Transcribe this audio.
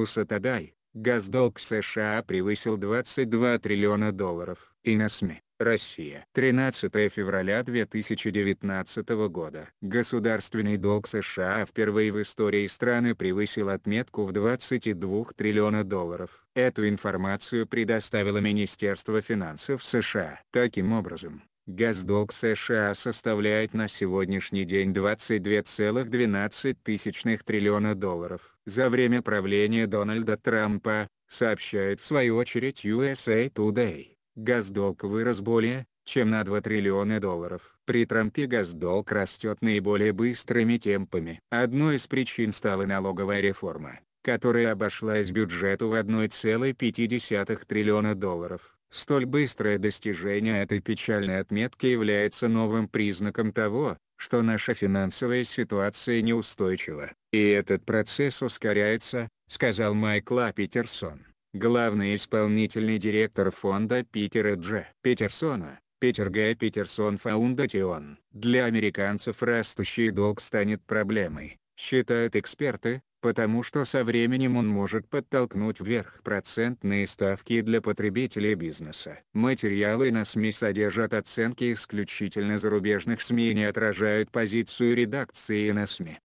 У Сатадай, госдолг США превысил 22 триллиона долларов. И на СМИ. Россия. 13 февраля 2019 года. Государственный долг США впервые в истории страны превысил отметку в 22 триллиона долларов. Эту информацию предоставило Министерство финансов США. Таким образом, Газдолг США составляет на сегодняшний день 22,12 триллиона долларов. За время правления Дональда Трампа, сообщает в свою очередь USA Today, газдолг вырос более, чем на 2 триллиона долларов. При Трампе газдолг растет наиболее быстрыми темпами. Одной из причин стала налоговая реформа которая обошлась бюджету в 1,5 триллиона долларов. Столь быстрое достижение этой печальной отметки является новым признаком того, что наша финансовая ситуация неустойчива, и этот процесс ускоряется, сказал Майкла Питерсон, главный исполнительный директор фонда Питера Дж. Питерсона. Питер Г. Питерсон Фаундатион. Для американцев растущий долг станет проблемой, считают эксперты, потому что со временем он может подтолкнуть вверх процентные ставки для потребителей бизнеса. Материалы на СМИ содержат оценки исключительно зарубежных СМИ и не отражают позицию редакции на СМИ.